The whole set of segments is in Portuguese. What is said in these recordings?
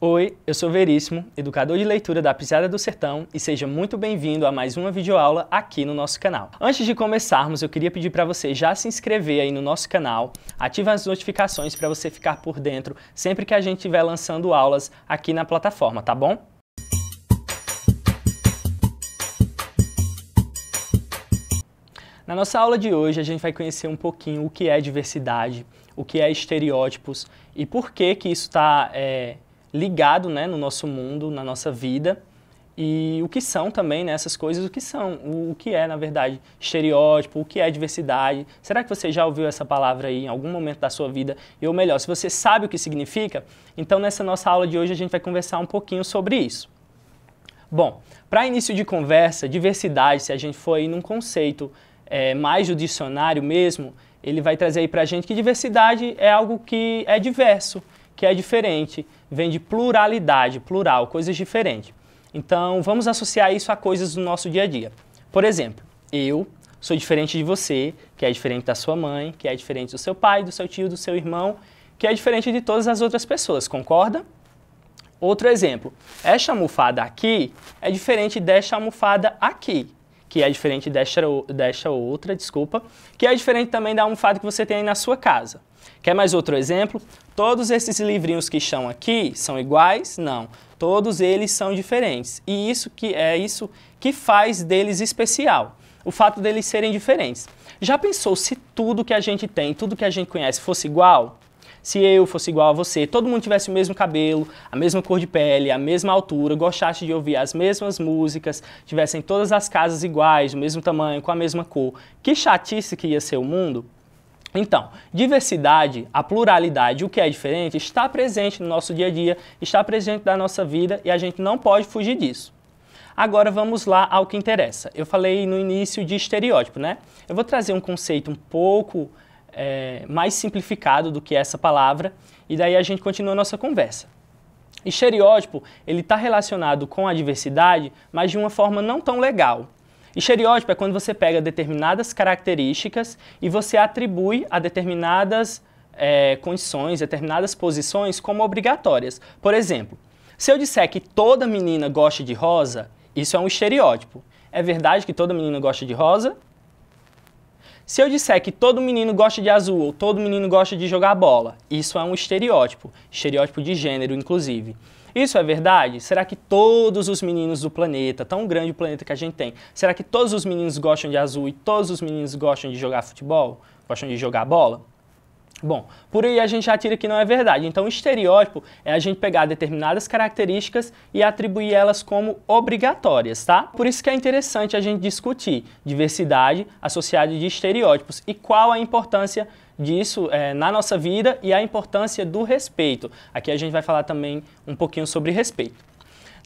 Oi, eu sou Veríssimo, educador de leitura da Pisada do Sertão e seja muito bem-vindo a mais uma videoaula aqui no nosso canal. Antes de começarmos, eu queria pedir para você já se inscrever aí no nosso canal, ativar as notificações para você ficar por dentro sempre que a gente estiver lançando aulas aqui na plataforma, tá bom? Na nossa aula de hoje, a gente vai conhecer um pouquinho o que é diversidade, o que é estereótipos e por que que isso está é eh, ligado né, no nosso mundo, na nossa vida. E o que são também né, essas coisas, o que são, o, o que é, na verdade, estereótipo, o que é diversidade. Será que você já ouviu essa palavra aí em algum momento da sua vida? E ou melhor, se você sabe o que significa, então nessa nossa aula de hoje a gente vai conversar um pouquinho sobre isso. Bom, para início de conversa, diversidade, se a gente for aí num conceito é, mais do dicionário mesmo, ele vai trazer aí para a gente que diversidade é algo que é diverso, que é diferente, vem de pluralidade, plural, coisas diferentes. Então, vamos associar isso a coisas do nosso dia a dia. Por exemplo, eu sou diferente de você, que é diferente da sua mãe, que é diferente do seu pai, do seu tio, do seu irmão, que é diferente de todas as outras pessoas, concorda? Outro exemplo, esta almofada aqui é diferente desta almofada aqui que é diferente desta, desta outra, desculpa, que é diferente também da almofada que você tem aí na sua casa. Quer mais outro exemplo? Todos esses livrinhos que estão aqui são iguais? Não. Todos eles são diferentes. E isso que é isso que faz deles especial, o fato deles serem diferentes. Já pensou se tudo que a gente tem, tudo que a gente conhece fosse igual? se eu fosse igual a você, todo mundo tivesse o mesmo cabelo, a mesma cor de pele, a mesma altura, gostasse de ouvir as mesmas músicas, tivessem todas as casas iguais, do mesmo tamanho, com a mesma cor, que chatice que ia ser o mundo? Então, diversidade, a pluralidade, o que é diferente, está presente no nosso dia a dia, está presente na nossa vida e a gente não pode fugir disso. Agora vamos lá ao que interessa. Eu falei no início de estereótipo, né? Eu vou trazer um conceito um pouco é, mais simplificado do que essa palavra, e daí a gente continua a nossa conversa. E estereótipo, ele está relacionado com a diversidade, mas de uma forma não tão legal. Estereótipo é quando você pega determinadas características e você atribui a determinadas é, condições, determinadas posições como obrigatórias. Por exemplo, se eu disser que toda menina gosta de rosa, isso é um estereótipo. É verdade que toda menina gosta de rosa? Se eu disser que todo menino gosta de azul ou todo menino gosta de jogar bola, isso é um estereótipo, estereótipo de gênero, inclusive. Isso é verdade? Será que todos os meninos do planeta, tão grande o planeta que a gente tem, será que todos os meninos gostam de azul e todos os meninos gostam de jogar futebol? Gostam de jogar bola? Bom, por aí a gente já tira que não é verdade. Então, estereótipo é a gente pegar determinadas características e atribuir elas como obrigatórias, tá? Por isso que é interessante a gente discutir diversidade associada de estereótipos e qual a importância disso é, na nossa vida e a importância do respeito. Aqui a gente vai falar também um pouquinho sobre respeito.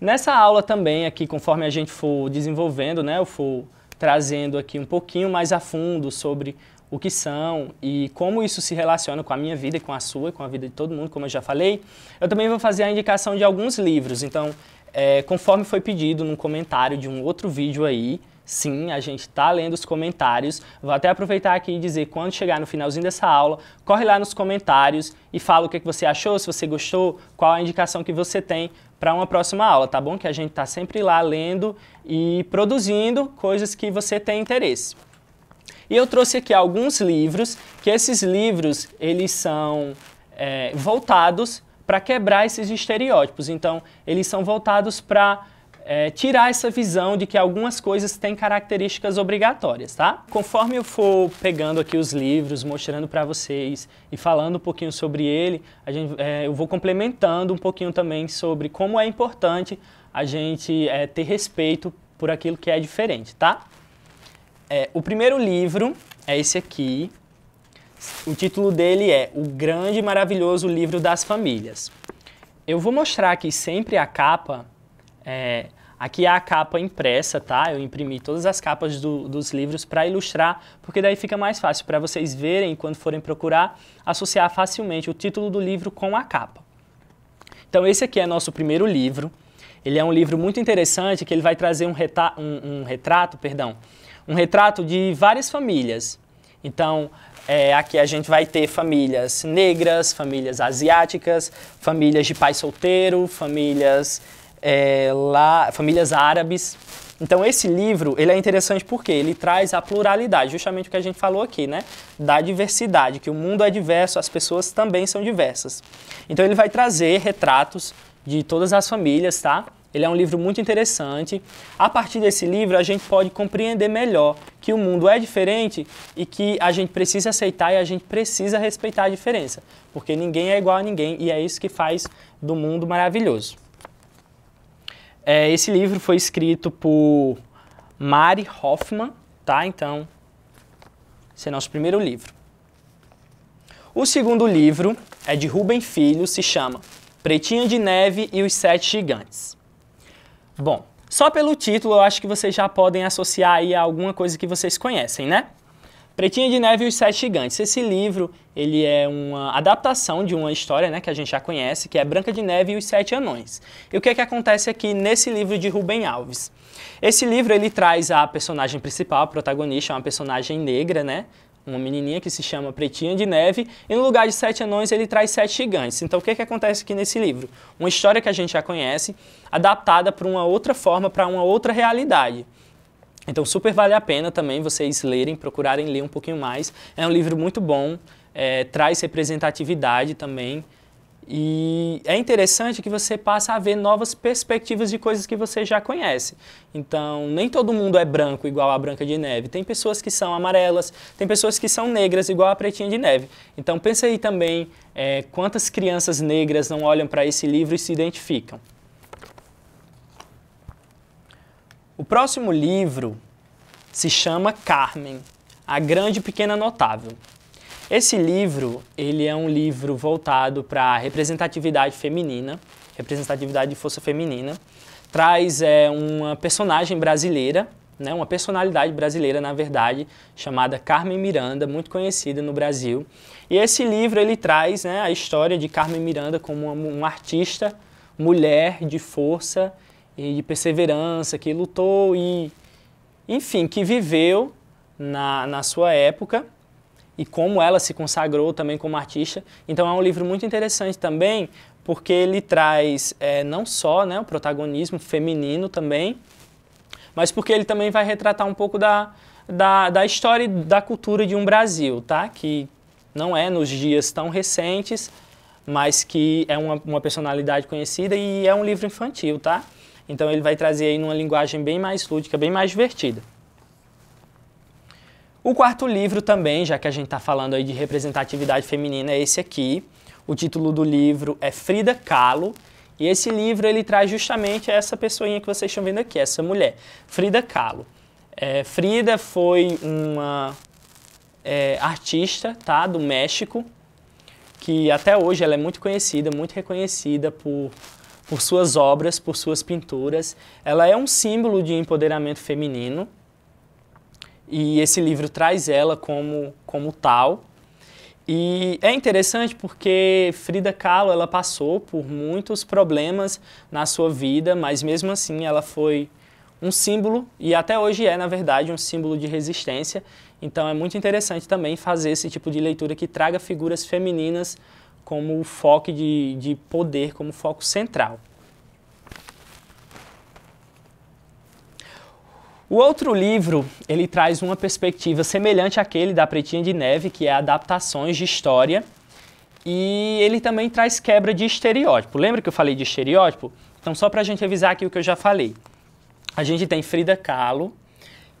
Nessa aula também, aqui, conforme a gente for desenvolvendo, né, eu for trazendo aqui um pouquinho mais a fundo sobre o que são e como isso se relaciona com a minha vida e com a sua, com a vida de todo mundo, como eu já falei, eu também vou fazer a indicação de alguns livros. Então, é, conforme foi pedido num comentário de um outro vídeo aí, sim, a gente está lendo os comentários. Vou até aproveitar aqui e dizer, quando chegar no finalzinho dessa aula, corre lá nos comentários e fala o que, é que você achou, se você gostou, qual a indicação que você tem para uma próxima aula, tá bom? Que a gente está sempre lá lendo e produzindo coisas que você tem interesse. E eu trouxe aqui alguns livros, que esses livros eles são é, voltados para quebrar esses estereótipos. Então, eles são voltados para é, tirar essa visão de que algumas coisas têm características obrigatórias, tá? Conforme eu for pegando aqui os livros, mostrando para vocês e falando um pouquinho sobre ele, gente, é, eu vou complementando um pouquinho também sobre como é importante a gente é, ter respeito por aquilo que é diferente, tá? É, o primeiro livro é esse aqui. O título dele é O Grande e Maravilhoso Livro das Famílias. Eu vou mostrar aqui sempre a capa. É, aqui é a capa impressa, tá? Eu imprimi todas as capas do, dos livros para ilustrar, porque daí fica mais fácil para vocês verem, quando forem procurar, associar facilmente o título do livro com a capa. Então, esse aqui é nosso primeiro livro. Ele é um livro muito interessante que ele vai trazer um, reta um, um retrato, perdão, um retrato de várias famílias. Então, é, aqui a gente vai ter famílias negras, famílias asiáticas, famílias de pai solteiro, famílias, é, lá, famílias árabes. Então esse livro ele é interessante porque ele traz a pluralidade, justamente o que a gente falou aqui, né? Da diversidade, que o mundo é diverso, as pessoas também são diversas. Então ele vai trazer retratos de todas as famílias, tá? Ele é um livro muito interessante. A partir desse livro, a gente pode compreender melhor que o mundo é diferente e que a gente precisa aceitar e a gente precisa respeitar a diferença, porque ninguém é igual a ninguém e é isso que faz do mundo maravilhoso. É, esse livro foi escrito por Mari Hoffman, tá? Então, esse é nosso primeiro livro. O segundo livro é de Rubem Filho, se chama Pretinha de Neve e os Sete Gigantes. Bom, só pelo título eu acho que vocês já podem associar aí a alguma coisa que vocês conhecem, né? Pretinha de Neve e os Sete Gigantes. Esse livro, ele é uma adaptação de uma história, né, que a gente já conhece, que é Branca de Neve e os Sete Anões. E o que é que acontece aqui nesse livro de Rubem Alves? Esse livro, ele traz a personagem principal, a protagonista, é uma personagem negra, né, uma menininha que se chama Pretinha de Neve, e no lugar de sete anões ele traz sete gigantes. Então o que, é que acontece aqui nesse livro? Uma história que a gente já conhece, adaptada para uma outra forma, para uma outra realidade. Então super vale a pena também vocês lerem, procurarem ler um pouquinho mais. É um livro muito bom, é, traz representatividade também, e é interessante que você passa a ver novas perspectivas de coisas que você já conhece. Então, nem todo mundo é branco igual a Branca de Neve. Tem pessoas que são amarelas, tem pessoas que são negras igual a Pretinha de Neve. Então, pensa aí também é, quantas crianças negras não olham para esse livro e se identificam. O próximo livro se chama Carmen, a grande pequena notável. Esse livro, ele é um livro voltado para representatividade feminina, representatividade de força feminina. Traz é, uma personagem brasileira, né, uma personalidade brasileira, na verdade, chamada Carmen Miranda, muito conhecida no Brasil. E esse livro, ele traz né, a história de Carmen Miranda como uma, uma artista, mulher de força e de perseverança, que lutou e, enfim, que viveu na, na sua época e como ela se consagrou também como artista. Então é um livro muito interessante também, porque ele traz é, não só né, o protagonismo feminino também, mas porque ele também vai retratar um pouco da, da, da história e da cultura de um Brasil, tá? que não é nos dias tão recentes, mas que é uma, uma personalidade conhecida e é um livro infantil, tá? Então ele vai trazer aí numa linguagem bem mais lúdica, bem mais divertida. O quarto livro também, já que a gente está falando aí de representatividade feminina, é esse aqui. O título do livro é Frida Kahlo. E esse livro ele traz justamente essa pessoinha que vocês estão vendo aqui, essa mulher, Frida Kahlo. É, Frida foi uma é, artista tá, do México, que até hoje ela é muito conhecida, muito reconhecida por, por suas obras, por suas pinturas. Ela é um símbolo de empoderamento feminino e esse livro traz ela como, como tal. E é interessante porque Frida Kahlo ela passou por muitos problemas na sua vida, mas mesmo assim ela foi um símbolo e até hoje é, na verdade, um símbolo de resistência. Então é muito interessante também fazer esse tipo de leitura que traga figuras femininas como foco de, de poder, como foco central. O outro livro, ele traz uma perspectiva semelhante àquele da Pretinha de Neve, que é Adaptações de História, e ele também traz quebra de estereótipo. Lembra que eu falei de estereótipo? Então, só para a gente revisar aqui o que eu já falei. A gente tem Frida Kahlo,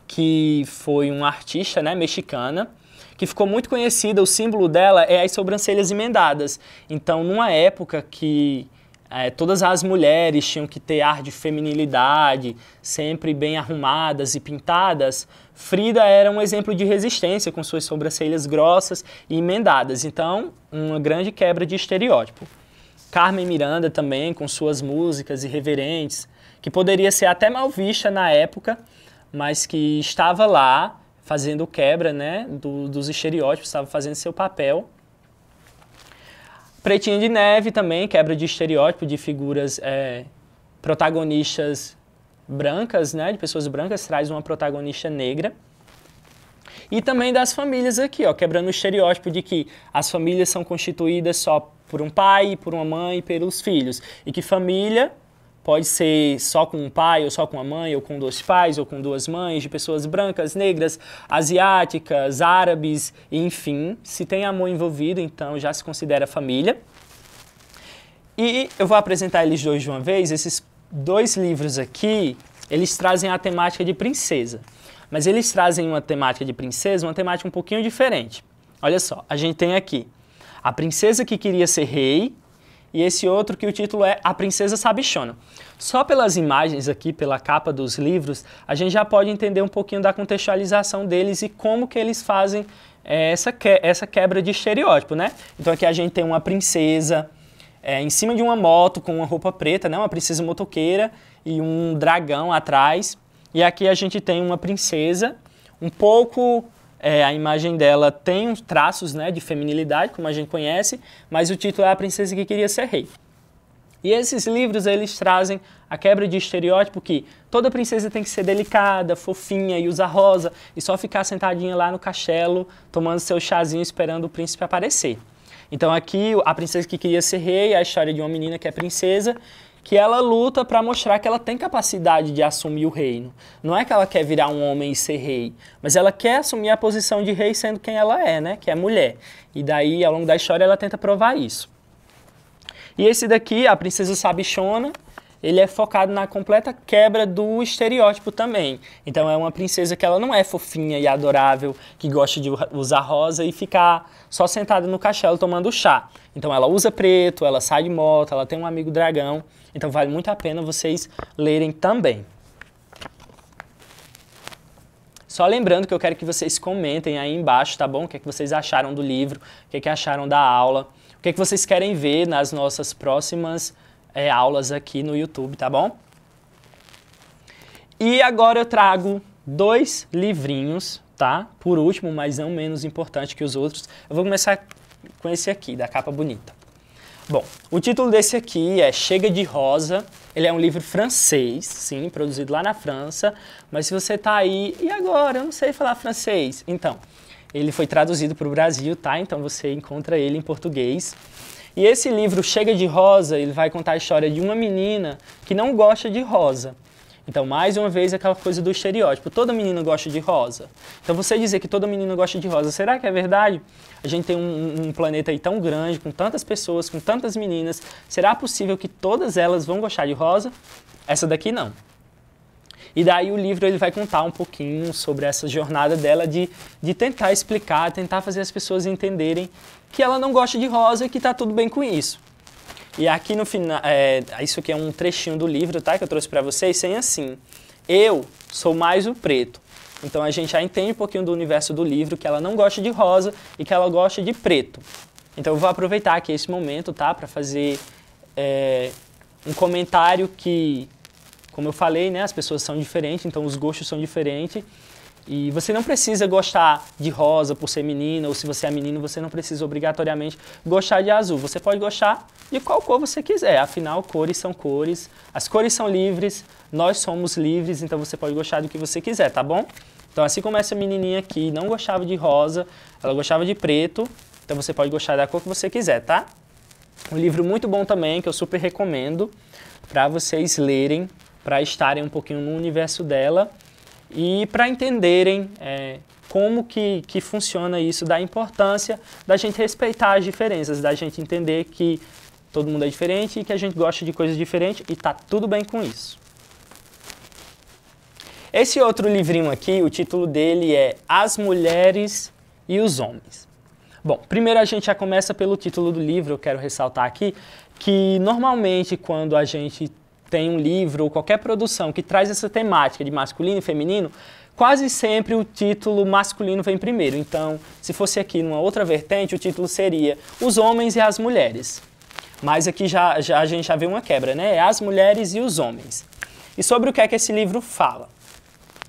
que foi uma artista né, mexicana, que ficou muito conhecida, o símbolo dela é as sobrancelhas emendadas. Então, numa época que é, todas as mulheres tinham que ter ar de feminilidade, sempre bem arrumadas e pintadas. Frida era um exemplo de resistência, com suas sobrancelhas grossas e emendadas. Então, uma grande quebra de estereótipo. Carmen Miranda também, com suas músicas irreverentes, que poderia ser até mal vista na época, mas que estava lá fazendo quebra né, do, dos estereótipos, estava fazendo seu papel Pretinho de Neve também, quebra de estereótipo de figuras é, protagonistas brancas, né, de pessoas brancas, traz uma protagonista negra. E também das famílias aqui, ó, quebrando o estereótipo de que as famílias são constituídas só por um pai, por uma mãe e pelos filhos. E que família Pode ser só com um pai, ou só com uma mãe, ou com dois pais, ou com duas mães, de pessoas brancas, negras, asiáticas, árabes, enfim. Se tem amor envolvido, então já se considera família. E eu vou apresentar eles dois de uma vez. Esses dois livros aqui, eles trazem a temática de princesa. Mas eles trazem uma temática de princesa, uma temática um pouquinho diferente. Olha só, a gente tem aqui a princesa que queria ser rei e esse outro que o título é A Princesa Sabichona. Só pelas imagens aqui, pela capa dos livros, a gente já pode entender um pouquinho da contextualização deles e como que eles fazem é, essa, que, essa quebra de estereótipo, né? Então aqui a gente tem uma princesa é, em cima de uma moto com uma roupa preta, né? Uma princesa motoqueira e um dragão atrás. E aqui a gente tem uma princesa um pouco é, a imagem dela tem uns traços né, de feminilidade, como a gente conhece, mas o título é A Princesa que Queria Ser Rei. E esses livros eles trazem a quebra de estereótipo que toda princesa tem que ser delicada, fofinha e usar rosa e só ficar sentadinha lá no castelo tomando seu chazinho esperando o príncipe aparecer. Então aqui a princesa que queria ser rei é a história de uma menina que é princesa que ela luta para mostrar que ela tem capacidade de assumir o reino. Não é que ela quer virar um homem e ser rei, mas ela quer assumir a posição de rei sendo quem ela é, né? Que é mulher. E daí, ao longo da história, ela tenta provar isso. E esse daqui, a princesa Sabichona, ele é focado na completa quebra do estereótipo também. Então é uma princesa que ela não é fofinha e adorável, que gosta de usar rosa e ficar só sentada no castelo tomando chá. Então ela usa preto, ela sai de moto, ela tem um amigo dragão. Então vale muito a pena vocês lerem também. Só lembrando que eu quero que vocês comentem aí embaixo, tá bom? O que, é que vocês acharam do livro, o que, é que acharam da aula, o que, é que vocês querem ver nas nossas próximas é, aulas aqui no YouTube, tá bom? E agora eu trago dois livrinhos, tá? Por último, mas não menos importante que os outros. Eu vou começar com esse aqui, da capa bonita. Bom, o título desse aqui é Chega de Rosa. Ele é um livro francês, sim, produzido lá na França. Mas se você tá aí, e agora? Eu não sei falar francês. Então, ele foi traduzido para o Brasil, tá? Então você encontra ele em português. E esse livro, Chega de Rosa, ele vai contar a história de uma menina que não gosta de rosa. Então, mais uma vez, aquela coisa do estereótipo. Toda menina gosta de rosa. Então, você dizer que toda menina gosta de rosa, será que é verdade? A gente tem um, um, planeta aí tão grande, com tantas pessoas, com tantas meninas. Será possível que todas elas vão gostar de rosa? Essa daqui não. E daí o livro ele vai contar um pouquinho sobre essa jornada dela de, de tentar explicar, tentar fazer as pessoas entenderem que ela não gosta de rosa e que está tudo bem com isso. E aqui no final, é, isso aqui é um trechinho do livro, tá? Que eu trouxe para vocês, sem assim. Eu sou mais o preto. Então a gente já entende um pouquinho do universo do livro, que ela não gosta de rosa e que ela gosta de preto. Então eu vou aproveitar aqui esse momento, tá? Para fazer é, um comentário que como eu falei, né, as pessoas são diferentes, então os gostos são diferentes. E você não precisa gostar de rosa por ser menina, ou se você é menino, você não precisa obrigatoriamente gostar de azul. Você pode gostar de qual cor você quiser, afinal, cores são cores, as cores são livres, nós somos livres, então você pode gostar do que você quiser, tá bom? Então, assim como essa menininha aqui não gostava de rosa, ela gostava de preto, então você pode gostar da cor que você quiser, tá? Um livro muito bom também, que eu super recomendo para vocês lerem, para estarem um pouquinho no universo dela e para entenderem é, como que, que funciona isso, da importância da gente respeitar as diferenças, da gente entender que todo mundo é diferente e que a gente gosta de coisas diferentes e tá tudo bem com isso. Esse outro livrinho aqui, o título dele é As Mulheres e os Homens. Bom, primeiro a gente já começa pelo título do livro, eu quero ressaltar aqui que normalmente quando a gente tem um livro ou qualquer produção que traz essa temática de masculino e feminino, quase sempre o título masculino vem primeiro. Então, se fosse aqui numa outra vertente, o título seria Os Homens e as Mulheres. Mas aqui já, já a gente já vê uma quebra, né? É As Mulheres e os Homens. E sobre o que é que esse livro fala?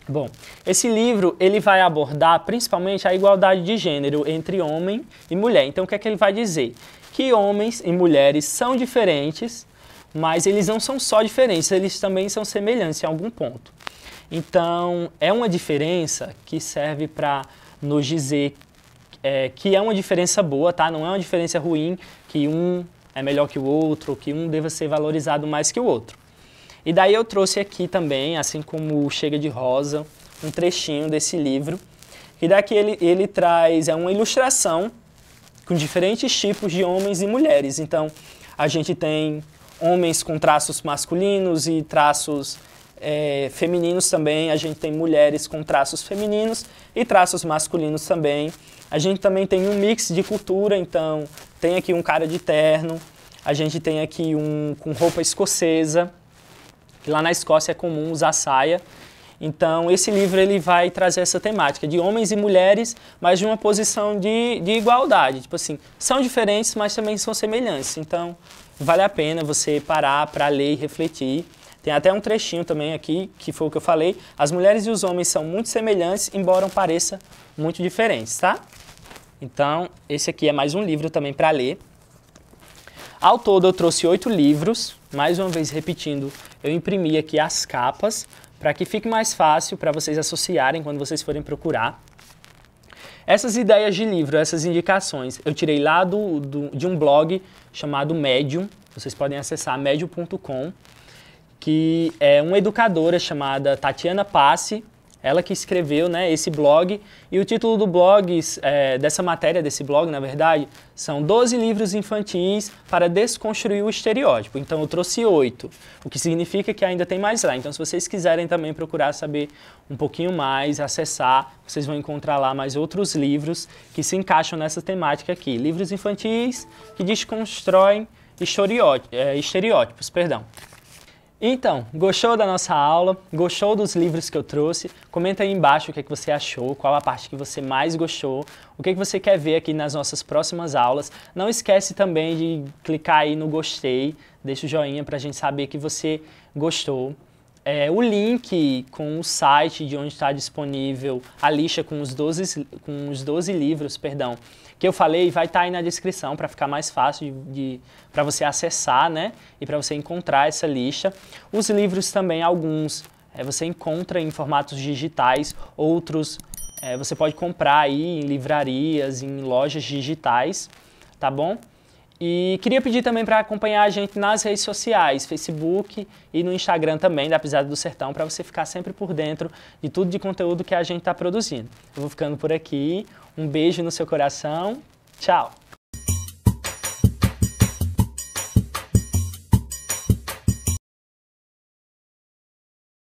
Bom, esse livro ele vai abordar principalmente a igualdade de gênero entre homem e mulher. Então, o que é que ele vai dizer? Que homens e mulheres são diferentes mas eles não são só diferentes, eles também são semelhantes em algum ponto. Então, é uma diferença que serve para nos dizer é, que é uma diferença boa, tá? Não é uma diferença ruim, que um é melhor que o outro, que um deva ser valorizado mais que o outro. E daí eu trouxe aqui também, assim como Chega de Rosa, um trechinho desse livro. E daqui ele, ele traz é uma ilustração com diferentes tipos de homens e mulheres. Então, a gente tem homens com traços masculinos e traços é, femininos também. A gente tem mulheres com traços femininos e traços masculinos também. A gente também tem um mix de cultura, então tem aqui um cara de terno, a gente tem aqui um com roupa escocesa. Lá na Escócia é comum usar saia, então, esse livro ele vai trazer essa temática de homens e mulheres, mas de uma posição de, de igualdade. Tipo assim, são diferentes, mas também são semelhantes. Então, vale a pena você parar para ler e refletir. Tem até um trechinho também aqui, que foi o que eu falei. As mulheres e os homens são muito semelhantes, embora pareçam muito diferentes, tá? Então, esse aqui é mais um livro também para ler. Ao todo, eu trouxe oito livros. Mais uma vez, repetindo, eu imprimi aqui as capas para que fique mais fácil para vocês associarem quando vocês forem procurar. Essas ideias de livro, essas indicações, eu tirei lá do, do de um blog chamado Medium, vocês podem acessar medium.com, que é uma educadora chamada Tatiana Passe, ela que escreveu né, esse blog. E o título do blog, é, dessa matéria, desse blog, na verdade, são 12 livros infantis para desconstruir o estereótipo. Então eu trouxe oito, o que significa que ainda tem mais lá. Então se vocês quiserem também procurar saber um pouquinho mais, acessar, vocês vão encontrar lá mais outros livros que se encaixam nessa temática aqui. Livros infantis que desconstroem estereótipos, é, estereótipos perdão. Então, gostou da nossa aula? Gostou dos livros que eu trouxe? Comenta aí embaixo o que, é que você achou, qual a parte que você mais gostou, o que, é que você quer ver aqui nas nossas próximas aulas. Não esquece também de clicar aí no gostei, deixa o joinha para a gente saber que você gostou. É, o link com o site de onde está disponível a lista com os 12, com os 12 livros, perdão, que eu falei vai estar tá aí na descrição para ficar mais fácil de, de para você acessar, né? E para você encontrar essa lista. Os livros também, alguns é, você encontra em formatos digitais, outros é, você pode comprar aí em livrarias, em lojas digitais, tá bom? E queria pedir também para acompanhar a gente nas redes sociais, Facebook e no Instagram também da Pisada do Sertão, para você ficar sempre por dentro de tudo de conteúdo que a gente está produzindo. Eu vou ficando por aqui. Um beijo no seu coração. Tchau!